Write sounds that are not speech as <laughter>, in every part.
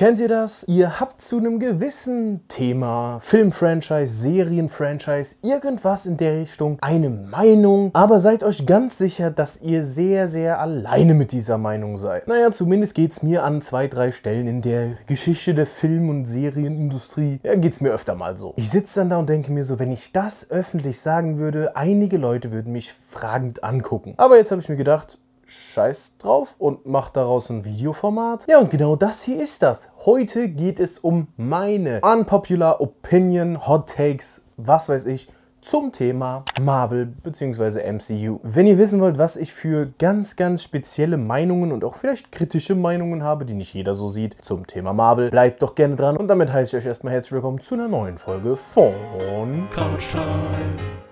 Kennt ihr das? Ihr habt zu einem gewissen Thema, Filmfranchise, Serienfranchise, irgendwas in der Richtung, eine Meinung, aber seid euch ganz sicher, dass ihr sehr, sehr alleine mit dieser Meinung seid. Naja, zumindest geht es mir an zwei, drei Stellen in der Geschichte der Film- und Serienindustrie, ja, geht's mir öfter mal so. Ich sitze dann da und denke mir so, wenn ich das öffentlich sagen würde, einige Leute würden mich fragend angucken. Aber jetzt habe ich mir gedacht, Scheiß drauf und mache daraus ein Videoformat. Ja, und genau das hier ist das. Heute geht es um meine unpopular opinion, Hot Takes, was weiß ich, zum Thema Marvel bzw. MCU. Wenn ihr wissen wollt, was ich für ganz, ganz spezielle Meinungen und auch vielleicht kritische Meinungen habe, die nicht jeder so sieht, zum Thema Marvel, bleibt doch gerne dran. Und damit heiße ich euch erstmal herzlich willkommen zu einer neuen Folge von Couch Time.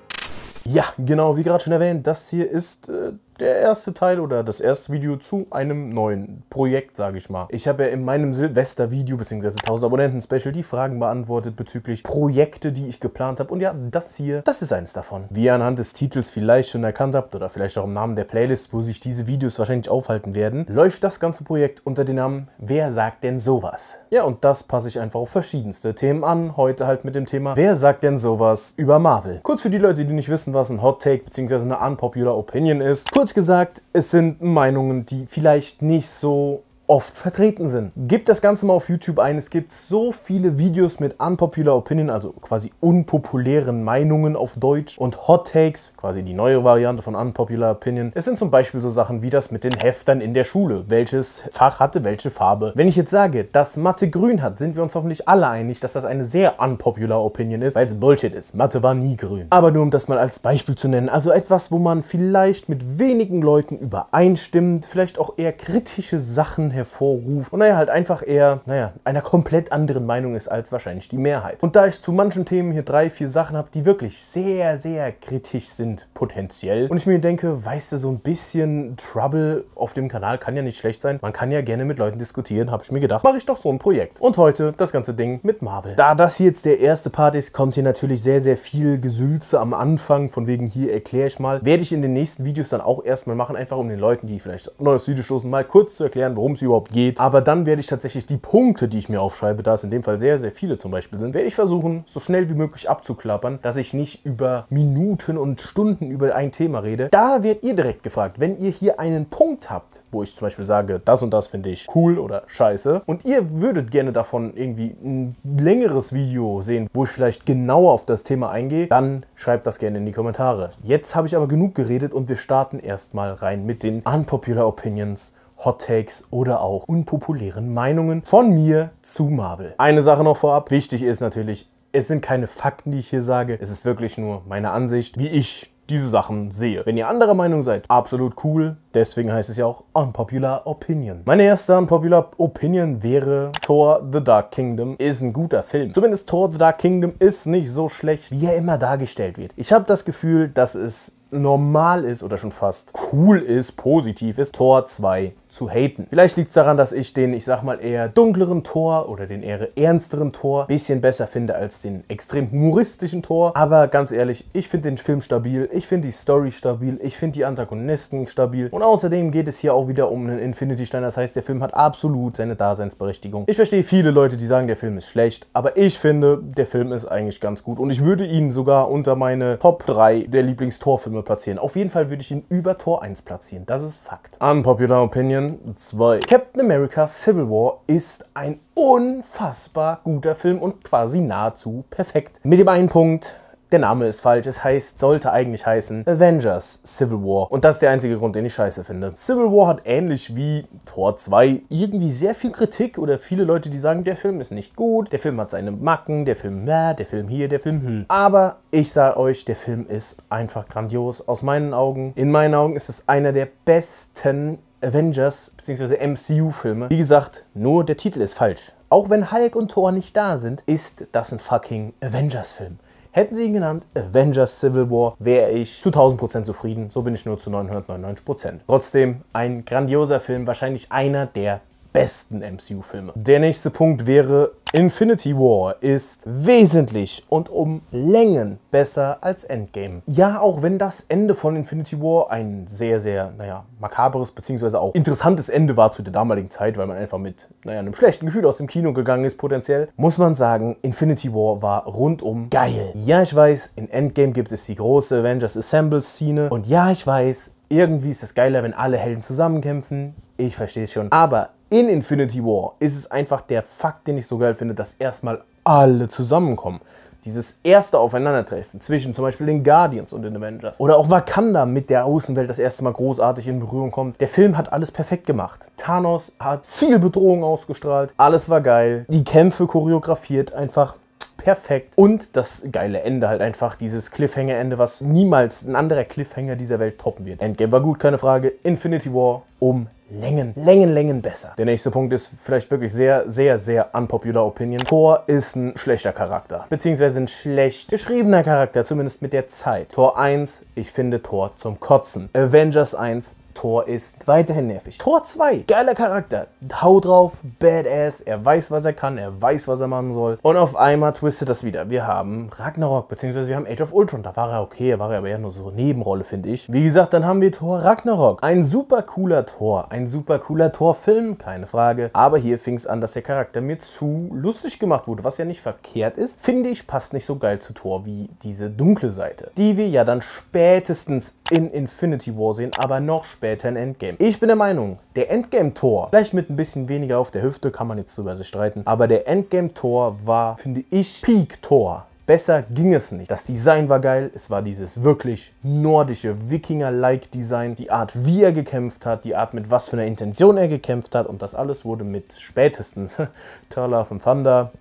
Ja, genau, wie gerade schon erwähnt, das hier ist äh, der erste Teil oder das erste Video zu einem neuen Projekt, sage ich mal. Ich habe ja in meinem Silvester-Video bzw. 1000 Abonnenten-Special die Fragen beantwortet bezüglich Projekte, die ich geplant habe. Und ja, das hier, das ist eines davon. Wie ihr anhand des Titels vielleicht schon erkannt habt oder vielleicht auch im Namen der Playlist, wo sich diese Videos wahrscheinlich aufhalten werden, läuft das ganze Projekt unter dem Namen Wer sagt denn sowas? Ja, und das passe ich einfach auf verschiedenste Themen an. Heute halt mit dem Thema Wer sagt denn sowas über Marvel? Kurz für die Leute, die nicht wissen, was ein Hot Take bzw. eine Unpopular Opinion ist. Kurz kurz gesagt, es sind Meinungen, die vielleicht nicht so oft vertreten sind. Gib das Ganze mal auf YouTube ein. Es gibt so viele Videos mit Unpopular Opinion, also quasi unpopulären Meinungen auf Deutsch und Hot Takes, quasi die neue Variante von Unpopular Opinion. Es sind zum Beispiel so Sachen wie das mit den Heftern in der Schule. Welches Fach hatte welche Farbe? Wenn ich jetzt sage, dass Mathe grün hat, sind wir uns hoffentlich alle einig, dass das eine sehr Unpopular Opinion ist, weil es Bullshit ist. Mathe war nie grün. Aber nur um das mal als Beispiel zu nennen, also etwas, wo man vielleicht mit wenigen Leuten übereinstimmt, vielleicht auch eher kritische Sachen hervorruft und naja, halt einfach eher, naja, einer komplett anderen Meinung ist als wahrscheinlich die Mehrheit. Und da ich zu manchen Themen hier drei, vier Sachen habe, die wirklich sehr, sehr kritisch sind, potenziell, und ich mir denke, weißt du, so ein bisschen Trouble auf dem Kanal kann ja nicht schlecht sein, man kann ja gerne mit Leuten diskutieren, habe ich mir gedacht, mache ich doch so ein Projekt. Und heute das ganze Ding mit Marvel. Da das hier jetzt der erste Part ist, kommt hier natürlich sehr, sehr viel Gesülze am Anfang, von wegen hier erkläre ich mal, werde ich in den nächsten Videos dann auch erstmal machen, einfach um den Leuten, die vielleicht ein neues Video stoßen, mal kurz zu erklären, worum es hier überhaupt geht. Aber dann werde ich tatsächlich die Punkte, die ich mir aufschreibe, da es in dem Fall sehr, sehr viele zum Beispiel sind, werde ich versuchen, so schnell wie möglich abzuklappern, dass ich nicht über Minuten und Stunden über ein Thema rede. Da werdet ihr direkt gefragt, wenn ihr hier einen Punkt habt, wo ich zum Beispiel sage, das und das finde ich cool oder scheiße und ihr würdet gerne davon irgendwie ein längeres Video sehen, wo ich vielleicht genauer auf das Thema eingehe, dann schreibt das gerne in die Kommentare. Jetzt habe ich aber genug geredet und wir starten erstmal rein mit den Unpopular Opinions Hot Takes oder auch unpopulären Meinungen von mir zu Marvel. Eine Sache noch vorab, wichtig ist natürlich, es sind keine Fakten, die ich hier sage, es ist wirklich nur meine Ansicht, wie ich diese Sachen sehe. Wenn ihr anderer Meinung seid, absolut cool. Deswegen heißt es ja auch Unpopular Opinion. Meine erste Unpopular Opinion wäre Thor The Dark Kingdom ist ein guter Film. Zumindest Thor The Dark Kingdom ist nicht so schlecht, wie er immer dargestellt wird. Ich habe das Gefühl, dass es normal ist oder schon fast cool ist, positiv ist, Thor 2 zu haten. Vielleicht liegt es daran, dass ich den, ich sag mal, eher dunkleren Tor oder den eher ernsteren Tor ein bisschen besser finde als den extrem humoristischen Tor. Aber ganz ehrlich, ich finde den Film stabil, ich finde die Story stabil, ich finde die Antagonisten stabil. Und außerdem geht es hier auch wieder um einen Infinity-Stein. Das heißt, der Film hat absolut seine Daseinsberechtigung. Ich verstehe viele Leute, die sagen, der Film ist schlecht. Aber ich finde, der Film ist eigentlich ganz gut. Und ich würde ihn sogar unter meine Top 3 der Lieblingstorfilme platzieren. Auf jeden Fall würde ich ihn über Tor 1 platzieren. Das ist Fakt. Unpopular Opinion Alien 2. Captain America Civil War ist ein unfassbar guter Film und quasi nahezu perfekt. Mit dem einen Punkt, der Name ist falsch, es heißt, sollte eigentlich heißen Avengers Civil War. Und das ist der einzige Grund, den ich scheiße finde. Civil War hat ähnlich wie Tor 2 irgendwie sehr viel Kritik oder viele Leute, die sagen, der Film ist nicht gut, der Film hat seine Macken, der Film na, der Film hier, der Film hm. Aber ich sage euch, der Film ist einfach grandios. Aus meinen Augen, in meinen Augen ist es einer der besten Avengers bzw. MCU-Filme. Wie gesagt, nur der Titel ist falsch. Auch wenn Hulk und Thor nicht da sind, ist das ein fucking Avengers-Film. Hätten sie ihn genannt Avengers Civil War, wäre ich zu 1000% zufrieden. So bin ich nur zu 999%. Trotzdem ein grandioser Film, wahrscheinlich einer der besten MCU-Filme. Der nächste Punkt wäre, Infinity War ist wesentlich und um Längen besser als Endgame. Ja, auch wenn das Ende von Infinity War ein sehr, sehr, naja, makaberes bzw. auch interessantes Ende war zu der damaligen Zeit, weil man einfach mit, naja, einem schlechten Gefühl aus dem Kino gegangen ist potenziell, muss man sagen, Infinity War war rundum geil. Ja, ich weiß, in Endgame gibt es die große Avengers Assemble-Szene und ja, ich weiß, irgendwie ist es geiler, wenn alle Helden zusammenkämpfen. Ich verstehe es schon. Aber in Infinity War ist es einfach der Fakt, den ich so geil finde, dass erstmal alle zusammenkommen. Dieses erste Aufeinandertreffen zwischen zum Beispiel den Guardians und den Avengers oder auch Wakanda mit der Außenwelt das erste Mal großartig in Berührung kommt. Der Film hat alles perfekt gemacht. Thanos hat viel Bedrohung ausgestrahlt, alles war geil, die Kämpfe choreografiert, einfach perfekt. Und das geile Ende halt einfach, dieses Cliffhanger-Ende, was niemals ein anderer Cliffhanger dieser Welt toppen wird. Endgame war gut, keine Frage. Infinity War um Längen, Längen, Längen besser. Der nächste Punkt ist vielleicht wirklich sehr, sehr, sehr unpopular Opinion. Thor ist ein schlechter Charakter, beziehungsweise ein schlecht geschriebener Charakter, zumindest mit der Zeit. Thor 1, ich finde Thor zum Kotzen. Avengers 1, Tor ist weiterhin nervig. Tor 2, geiler Charakter. Hau drauf, Badass, er weiß, was er kann, er weiß, was er machen soll. Und auf einmal twistet das wieder. Wir haben Ragnarok, beziehungsweise wir haben Age of Ultron. Da war er okay, war er aber eher nur so eine Nebenrolle, finde ich. Wie gesagt, dann haben wir Tor Ragnarok. Ein super cooler Tor, ein super cooler Tor-Film, keine Frage. Aber hier fing es an, dass der Charakter mir zu lustig gemacht wurde, was ja nicht verkehrt ist. Finde ich, passt nicht so geil zu Tor wie diese dunkle Seite, die wir ja dann spätestens in Infinity War sehen, aber noch später später Endgame. Ich bin der Meinung, der Endgame-Tor, vielleicht mit ein bisschen weniger auf der Hüfte, kann man jetzt drüber sich streiten, aber der Endgame-Tor war, finde ich, Peak-Tor. Besser ging es nicht. Das Design war geil. Es war dieses wirklich nordische Wikinger-like Design. Die Art, wie er gekämpft hat, die Art, mit was für einer Intention er gekämpft hat. Und das alles wurde mit spätestens <laughs> Turler von Thunder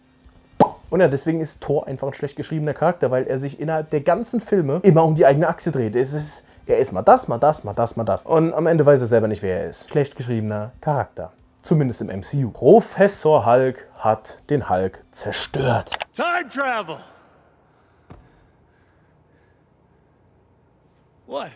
und ja, deswegen ist Thor einfach ein schlecht geschriebener Charakter, weil er sich innerhalb der ganzen Filme immer um die eigene Achse dreht. Es ist er ist mal das, mal das, mal das, mal das. Und am Ende weiß er selber nicht, wer er ist. Schlecht geschriebener Charakter. Zumindest im MCU. Professor Hulk hat den Hulk zerstört. Time travel! What?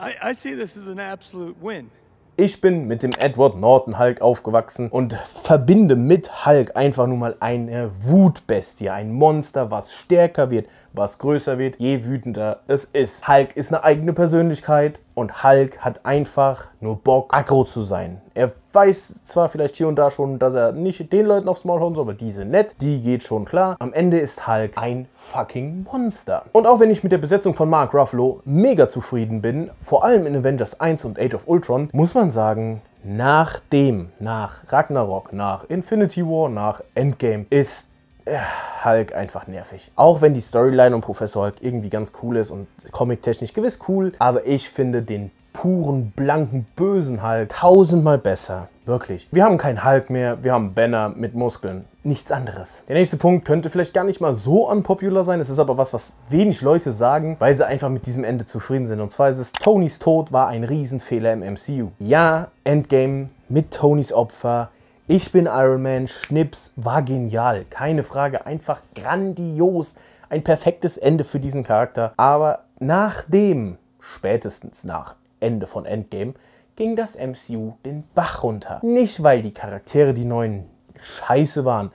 I, I see this as an absolute win. Ich bin mit dem Edward Norton Hulk aufgewachsen und verbinde mit Hulk einfach nur mal eine Wutbestie, ein Monster, was stärker wird, was größer wird, je wütender es ist. Hulk ist eine eigene Persönlichkeit und Hulk hat einfach nur Bock, aggro zu sein. Er weiß zwar vielleicht hier und da schon, dass er nicht den Leuten aufs Maul hauen soll, aber diese nett, die geht schon klar. Am Ende ist Hulk ein fucking Monster. Und auch wenn ich mit der Besetzung von Mark Ruffalo mega zufrieden bin, vor allem in Avengers 1 und Age of Ultron, muss man sagen, nach dem, nach Ragnarok, nach Infinity War, nach Endgame ist Hulk einfach nervig. Auch wenn die Storyline um Professor Hulk irgendwie ganz cool ist und comic-technisch gewiss cool, aber ich finde den puren, blanken, bösen Hulk tausendmal besser. Wirklich. Wir haben keinen Hulk mehr, wir haben Banner mit Muskeln. Nichts anderes. Der nächste Punkt könnte vielleicht gar nicht mal so unpopular sein, es ist aber was, was wenig Leute sagen, weil sie einfach mit diesem Ende zufrieden sind. Und zwar ist es, Tonys Tod war ein Riesenfehler im MCU. Ja, Endgame mit Tonys Opfer ich bin Iron Man, Schnips war genial, keine Frage, einfach grandios, ein perfektes Ende für diesen Charakter. Aber nach dem, spätestens nach Ende von Endgame, ging das MCU den Bach runter. Nicht, weil die Charaktere, die neuen, scheiße waren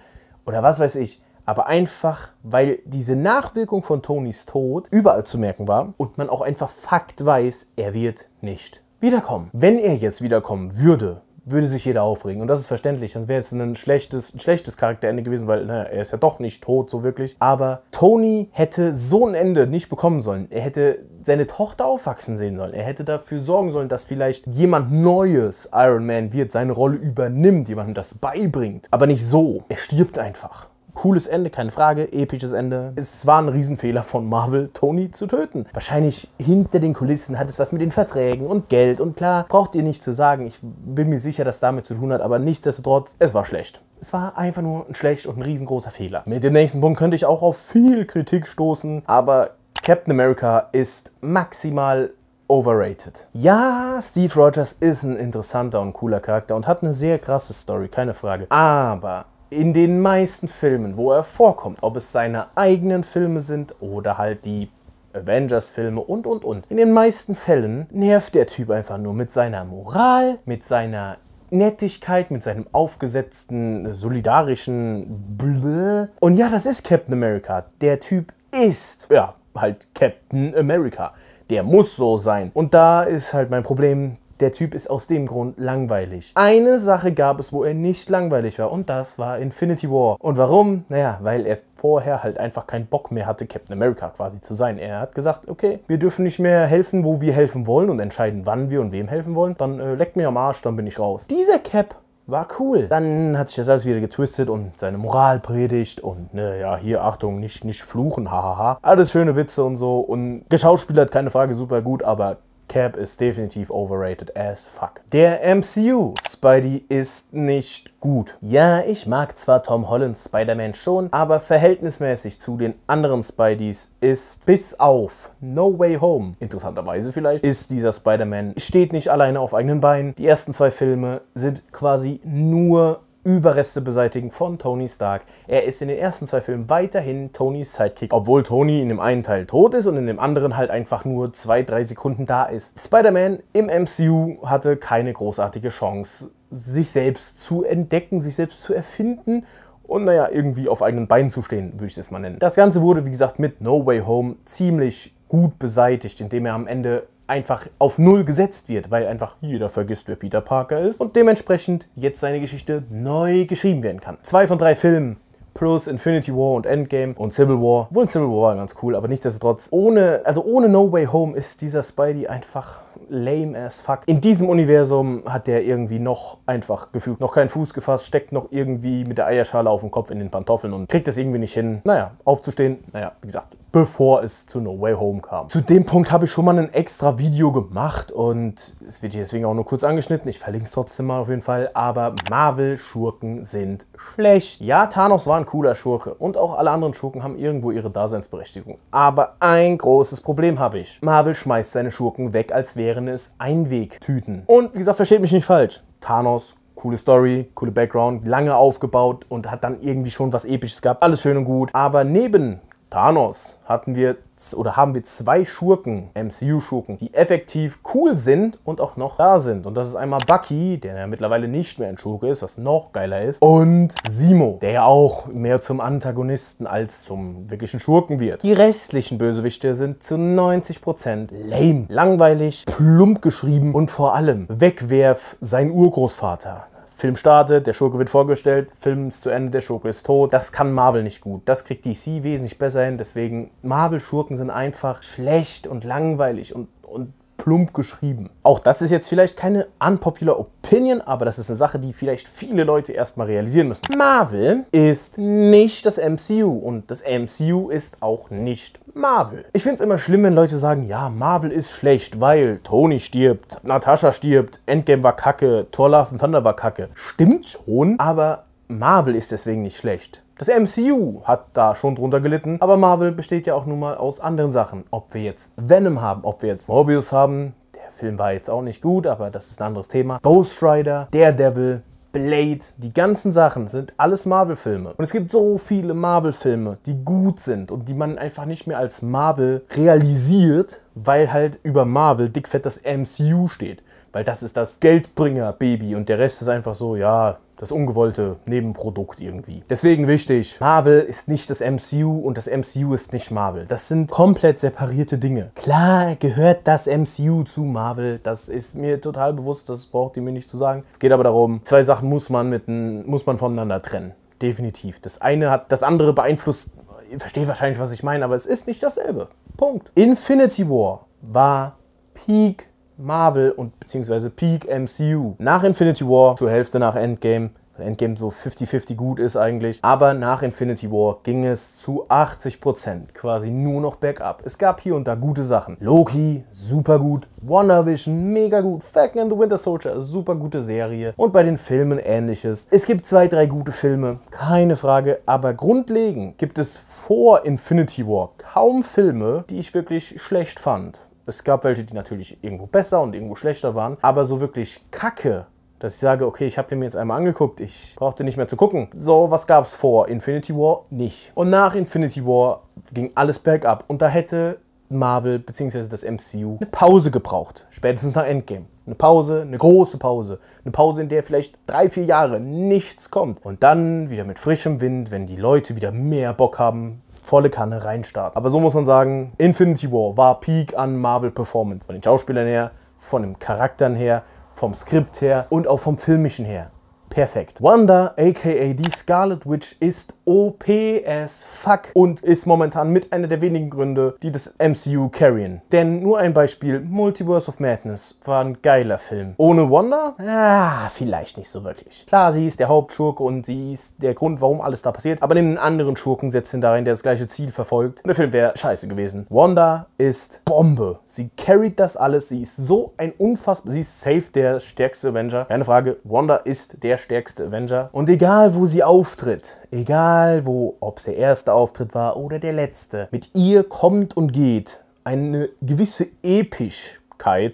oder was weiß ich, aber einfach, weil diese Nachwirkung von Tonys Tod überall zu merken war und man auch einfach Fakt weiß, er wird nicht wiederkommen. Wenn er jetzt wiederkommen würde, würde sich jeder aufregen. Und das ist verständlich. Dann wäre jetzt ein schlechtes, ein schlechtes Charakterende gewesen, weil naja, er ist ja doch nicht tot, so wirklich. Aber Tony hätte so ein Ende nicht bekommen sollen. Er hätte seine Tochter aufwachsen sehen sollen. Er hätte dafür sorgen sollen, dass vielleicht jemand Neues Iron Man wird, seine Rolle übernimmt, jemandem das beibringt. Aber nicht so. Er stirbt einfach. Cooles Ende, keine Frage, episches Ende. Es war ein Riesenfehler von Marvel, Tony zu töten. Wahrscheinlich hinter den Kulissen hat es was mit den Verträgen und Geld und klar, braucht ihr nicht zu sagen. Ich bin mir sicher, dass damit zu tun hat, aber nichtsdestotrotz, es war schlecht. Es war einfach nur ein schlecht und ein riesengroßer Fehler. Mit dem nächsten Punkt könnte ich auch auf viel Kritik stoßen, aber Captain America ist maximal overrated. Ja, Steve Rogers ist ein interessanter und cooler Charakter und hat eine sehr krasse Story, keine Frage. Aber in den meisten Filmen, wo er vorkommt, ob es seine eigenen Filme sind oder halt die Avengers-Filme und, und, und. In den meisten Fällen nervt der Typ einfach nur mit seiner Moral, mit seiner Nettigkeit, mit seinem aufgesetzten, solidarischen Blö. Und ja, das ist Captain America. Der Typ ist, ja, halt Captain America. Der muss so sein. Und da ist halt mein Problem, der Typ ist aus dem Grund langweilig. Eine Sache gab es, wo er nicht langweilig war und das war Infinity War. Und warum? Naja, weil er vorher halt einfach keinen Bock mehr hatte, Captain America quasi zu sein. Er hat gesagt, okay, wir dürfen nicht mehr helfen, wo wir helfen wollen und entscheiden, wann wir und wem helfen wollen. Dann äh, leckt mir am Arsch, dann bin ich raus. Dieser Cap war cool. Dann hat sich das alles wieder getwistet und seine Moral predigt und ne, ja, hier, Achtung, nicht, nicht fluchen, hahaha. Alles schöne Witze und so und geschauspielert, keine Frage, super gut, aber Cap ist definitiv overrated as fuck. Der MCU Spidey ist nicht gut. Ja, ich mag zwar Tom Hollands Spider-Man schon, aber verhältnismäßig zu den anderen Spideys ist bis auf No Way Home, interessanterweise vielleicht, ist dieser Spider-Man steht nicht alleine auf eigenen Beinen. Die ersten zwei Filme sind quasi nur Überreste beseitigen von Tony Stark. Er ist in den ersten zwei Filmen weiterhin Tonys Sidekick, obwohl Tony in dem einen Teil tot ist und in dem anderen halt einfach nur zwei, drei Sekunden da ist. Spider-Man im MCU hatte keine großartige Chance, sich selbst zu entdecken, sich selbst zu erfinden und naja, irgendwie auf eigenen Beinen zu stehen, würde ich das mal nennen. Das Ganze wurde, wie gesagt, mit No Way Home ziemlich gut beseitigt, indem er am Ende einfach auf Null gesetzt wird, weil einfach jeder vergisst, wer Peter Parker ist und dementsprechend jetzt seine Geschichte neu geschrieben werden kann. Zwei von drei Filmen plus Infinity War und Endgame und Civil War. Wohl Civil War war ganz cool, aber nichtsdestotrotz, ohne, also ohne No Way Home ist dieser Spidey einfach lame as fuck. In diesem Universum hat der irgendwie noch einfach gefühlt, noch keinen Fuß gefasst, steckt noch irgendwie mit der Eierschale auf dem Kopf in den Pantoffeln und kriegt es irgendwie nicht hin, naja, aufzustehen, naja, wie gesagt, bevor es zu No Way Home kam. Zu dem Punkt habe ich schon mal ein extra Video gemacht und es wird hier deswegen auch nur kurz angeschnitten, ich verlinke es trotzdem mal auf jeden Fall, aber Marvel-Schurken sind schlecht. Ja, Thanos war ein cooler Schurke und auch alle anderen Schurken haben irgendwo ihre Daseinsberechtigung. Aber ein großes Problem habe ich. Marvel schmeißt seine Schurken weg, als wären es Einwegtüten. Und wie gesagt, versteht mich nicht falsch. Thanos, coole Story, coole Background, lange aufgebaut und hat dann irgendwie schon was Episches gehabt. Alles schön und gut. Aber neben Thanos hatten wir oder haben wir zwei Schurken, MCU-Schurken, die effektiv cool sind und auch noch da sind. Und das ist einmal Bucky, der ja mittlerweile nicht mehr ein Schurke ist, was noch geiler ist. Und Simo, der ja auch mehr zum Antagonisten als zum wirklichen Schurken wird. Die restlichen Bösewichte sind zu 90% lame, langweilig, plump geschrieben und vor allem wegwerf sein Urgroßvater. Film startet, der Schurke wird vorgestellt, Film ist zu Ende, der Schurke ist tot. Das kann Marvel nicht gut. Das kriegt DC wesentlich besser hin. Deswegen, Marvel-Schurken sind einfach schlecht und langweilig und, und plump geschrieben. Auch das ist jetzt vielleicht keine unpopular Opinion, aber das ist eine Sache, die vielleicht viele Leute erstmal realisieren müssen. Marvel ist nicht das MCU und das MCU ist auch nicht Marvel. Ich finde es immer schlimm, wenn Leute sagen, ja, Marvel ist schlecht, weil Tony stirbt, Natascha stirbt, Endgame war kacke, Thor Love and Thunder war kacke. Stimmt schon, aber Marvel ist deswegen nicht schlecht. Das MCU hat da schon drunter gelitten, aber Marvel besteht ja auch nun mal aus anderen Sachen. Ob wir jetzt Venom haben, ob wir jetzt Morbius haben, der Film war jetzt auch nicht gut, aber das ist ein anderes Thema. Ghost Rider, Daredevil, Blade, die ganzen Sachen sind alles Marvel-Filme. Und es gibt so viele Marvel-Filme, die gut sind und die man einfach nicht mehr als Marvel realisiert, weil halt über Marvel dickfett das MCU steht. Weil das ist das Geldbringer-Baby und der Rest ist einfach so, ja, das ungewollte Nebenprodukt irgendwie. Deswegen wichtig, Marvel ist nicht das MCU und das MCU ist nicht Marvel. Das sind komplett separierte Dinge. Klar gehört das MCU zu Marvel, das ist mir total bewusst, das braucht ihr mir nicht zu sagen. Es geht aber darum, zwei Sachen muss man, mit, muss man voneinander trennen. Definitiv. Das eine hat das andere beeinflusst. Ihr versteht wahrscheinlich, was ich meine, aber es ist nicht dasselbe. Punkt. Infinity War war Peak Marvel und beziehungsweise Peak MCU. Nach Infinity War, zur Hälfte nach Endgame, weil Endgame so 50-50 gut ist eigentlich. Aber nach Infinity War ging es zu 80% quasi nur noch bergab. Es gab hier und da gute Sachen. Loki, super gut. WandaVision, mega gut. Falcon and the Winter Soldier, super gute Serie. Und bei den Filmen ähnliches. Es gibt zwei, drei gute Filme, keine Frage. Aber grundlegend gibt es vor Infinity War kaum Filme, die ich wirklich schlecht fand. Es gab welche, die natürlich irgendwo besser und irgendwo schlechter waren, aber so wirklich Kacke dass ich sage, okay, ich habe den mir jetzt einmal angeguckt, ich brauchte nicht mehr zu gucken. So, was gab's vor Infinity War? Nicht. Und nach Infinity War ging alles bergab und da hätte Marvel bzw. das MCU eine Pause gebraucht, spätestens nach Endgame. Eine Pause, eine große Pause. Eine Pause, in der vielleicht drei, vier Jahre nichts kommt. Und dann wieder mit frischem Wind, wenn die Leute wieder mehr Bock haben, volle Kanne reinstarten. Aber so muss man sagen, Infinity War war Peak an Marvel Performance. Von den Schauspielern her, von den Charakteren her, vom Skript her und auch vom Filmischen her perfekt. Wanda, aka die Scarlet Witch, ist OP as fuck und ist momentan mit einer der wenigen Gründe, die das MCU carryen. Denn nur ein Beispiel, Multiverse of Madness war ein geiler Film. Ohne Wanda? Ah, vielleicht nicht so wirklich. Klar, sie ist der Hauptschurke und sie ist der Grund, warum alles da passiert, aber nimm einen anderen Schurken, setz ihn da rein, der das gleiche Ziel verfolgt. der Film wäre scheiße gewesen. Wanda ist Bombe. Sie carried das alles, sie ist so ein unfassbar, sie ist safe der stärkste Avenger. Keine Frage, Wanda ist der der stärkste Avenger. Und egal, wo sie auftritt, egal, wo, ob es der erste Auftritt war oder der letzte, mit ihr kommt und geht eine gewisse Episch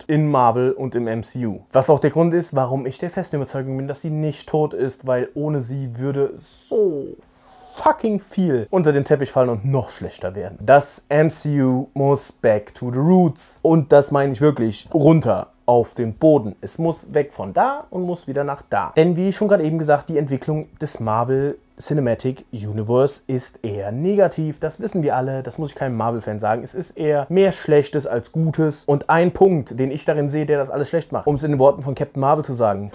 in Marvel und im MCU. Was auch der Grund ist, warum ich der festen Überzeugung bin, dass sie nicht tot ist, weil ohne sie würde so fucking viel unter den Teppich fallen und noch schlechter werden. Das MCU muss back to the roots. Und das meine ich wirklich runter auf den Boden. Es muss weg von da und muss wieder nach da. Denn wie schon gerade eben gesagt, die Entwicklung des Marvel Cinematic Universe ist eher negativ, das wissen wir alle, das muss ich keinem Marvel-Fan sagen. Es ist eher mehr Schlechtes als Gutes. Und ein Punkt, den ich darin sehe, der das alles schlecht macht, um es in den Worten von Captain Marvel zu sagen.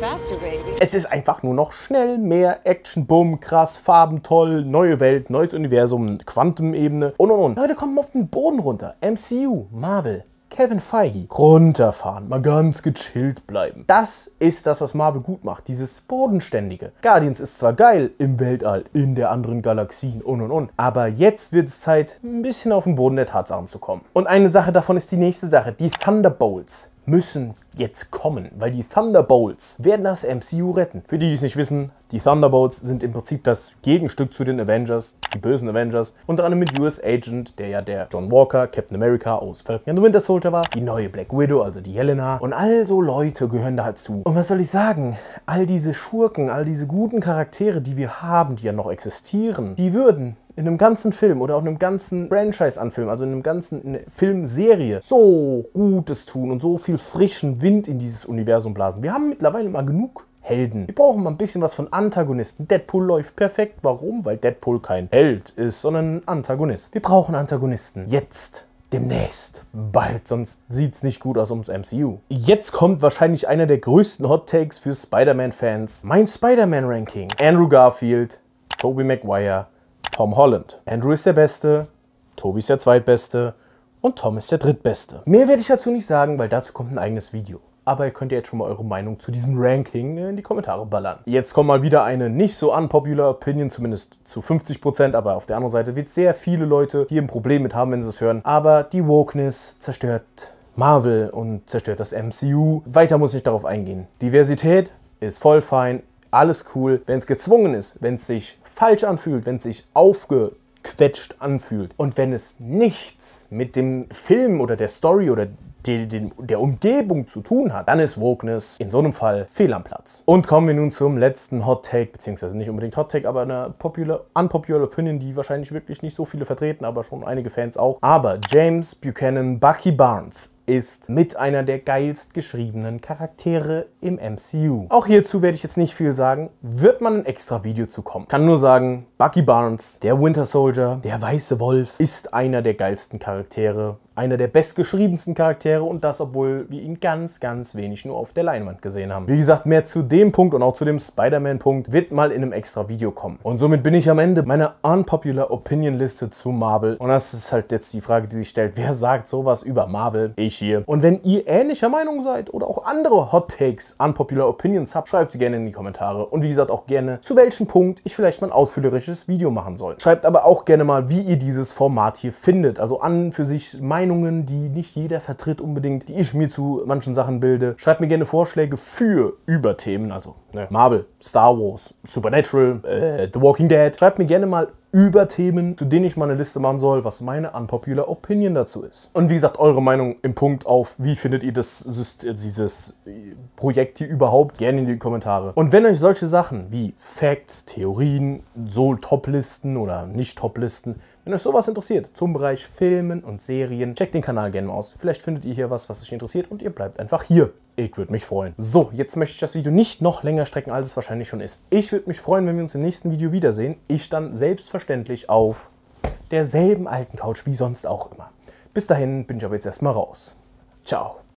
Faster, es ist einfach nur noch schnell, mehr Action, Bumm, krass, Farben, toll, neue Welt, neues Universum, Quantum-Ebene und und und. Leute kommen auf den Boden runter. MCU, Marvel, Kevin Feige runterfahren, mal ganz gechillt bleiben. Das ist das, was Marvel gut macht, dieses Bodenständige. Guardians ist zwar geil im Weltall, in der anderen Galaxien und und und, aber jetzt wird es Zeit, ein bisschen auf den Boden der Tatsachen zu kommen. Und eine Sache davon ist die nächste Sache, die Thunderbolts müssen jetzt kommen, weil die Thunderbolts werden das MCU retten. Für die, die es nicht wissen, die Thunderbolts sind im Prinzip das Gegenstück zu den Avengers, die bösen Avengers, unter anderem mit US Agent, der ja der John Walker, Captain America aus Falcon and the Winter Soldier war, die neue Black Widow, also die Helena und all so Leute gehören dazu. Und was soll ich sagen? All diese Schurken, all diese guten Charaktere, die wir haben, die ja noch existieren, die würden in einem ganzen Film oder auch einem ganzen Franchise an Film, also in einem ganzen Filmserie, so Gutes tun und so viel frischen Wind in dieses Universum blasen. Wir haben mittlerweile mal genug Helden. Wir brauchen mal ein bisschen was von Antagonisten. Deadpool läuft perfekt. Warum? Weil Deadpool kein Held ist, sondern ein Antagonist. Wir brauchen Antagonisten. Jetzt. Demnächst. Bald, sonst sieht's nicht gut aus ums MCU. Jetzt kommt wahrscheinlich einer der größten Hot Takes für Spider-Man-Fans. Mein Spider-Man-Ranking. Andrew Garfield, Tobey Maguire, Tom Holland. Andrew ist der Beste, Tobi ist der Zweitbeste und Tom ist der Drittbeste. Mehr werde ich dazu nicht sagen, weil dazu kommt ein eigenes Video. Aber ihr könnt ja jetzt schon mal eure Meinung zu diesem Ranking in die Kommentare ballern. Jetzt kommt mal wieder eine nicht so unpopular Opinion, zumindest zu 50%, aber auf der anderen Seite wird sehr viele Leute hier ein Problem mit haben, wenn sie es hören. Aber die Wokeness zerstört Marvel und zerstört das MCU. Weiter muss ich darauf eingehen. Diversität ist voll fein, alles cool, wenn es gezwungen ist, wenn es sich falsch anfühlt, wenn es sich aufgequetscht anfühlt und wenn es nichts mit dem Film oder der Story oder der Umgebung zu tun hat, dann ist Wokeness in so einem Fall fehl am Platz. Und kommen wir nun zum letzten Hot Take, beziehungsweise nicht unbedingt Hot Take, aber eine popular, unpopular Opinion, die wahrscheinlich wirklich nicht so viele vertreten, aber schon einige Fans auch. Aber James Buchanan Bucky Barnes ist mit einer der geilst geschriebenen Charaktere im MCU. Auch hierzu werde ich jetzt nicht viel sagen, wird man ein extra Video zu kommen. Kann nur sagen, Bucky Barnes, der Winter Soldier, der weiße Wolf, ist einer der geilsten Charaktere einer der bestgeschriebensten Charaktere und das, obwohl wir ihn ganz, ganz wenig nur auf der Leinwand gesehen haben. Wie gesagt, mehr zu dem Punkt und auch zu dem Spider-Man-Punkt wird mal in einem extra Video kommen. Und somit bin ich am Ende meiner Unpopular Opinion-Liste zu Marvel. Und das ist halt jetzt die Frage, die sich stellt, wer sagt sowas über Marvel? Ich hier. Und wenn ihr ähnlicher Meinung seid oder auch andere Hot Takes, Unpopular Opinions habt, schreibt sie gerne in die Kommentare. Und wie gesagt, auch gerne, zu welchem Punkt ich vielleicht mal ein ausführliches Video machen soll. Schreibt aber auch gerne mal, wie ihr dieses Format hier findet. Also an für sich mein Meinungen, die nicht jeder vertritt unbedingt, die ich mir zu manchen Sachen bilde. Schreibt mir gerne Vorschläge für Überthemen, also ne, Marvel, Star Wars, Supernatural, äh, The Walking Dead. Schreibt mir gerne mal über Themen, zu denen ich mal eine Liste machen soll, was meine unpopular Opinion dazu ist. Und wie gesagt, eure Meinung im Punkt auf, wie findet ihr das dieses Projekt hier überhaupt, gerne in die Kommentare. Und wenn euch solche Sachen wie Facts, Theorien, Soul-Top-Listen oder nicht top listen wenn euch sowas interessiert zum Bereich Filmen und Serien, checkt den Kanal gerne mal aus. Vielleicht findet ihr hier was, was euch interessiert und ihr bleibt einfach hier. Ich würde mich freuen. So, jetzt möchte ich das Video nicht noch länger strecken, als es wahrscheinlich schon ist. Ich würde mich freuen, wenn wir uns im nächsten Video wiedersehen. Ich dann selbstverständlich auf derselben alten Couch wie sonst auch immer. Bis dahin bin ich aber jetzt erstmal raus. Ciao.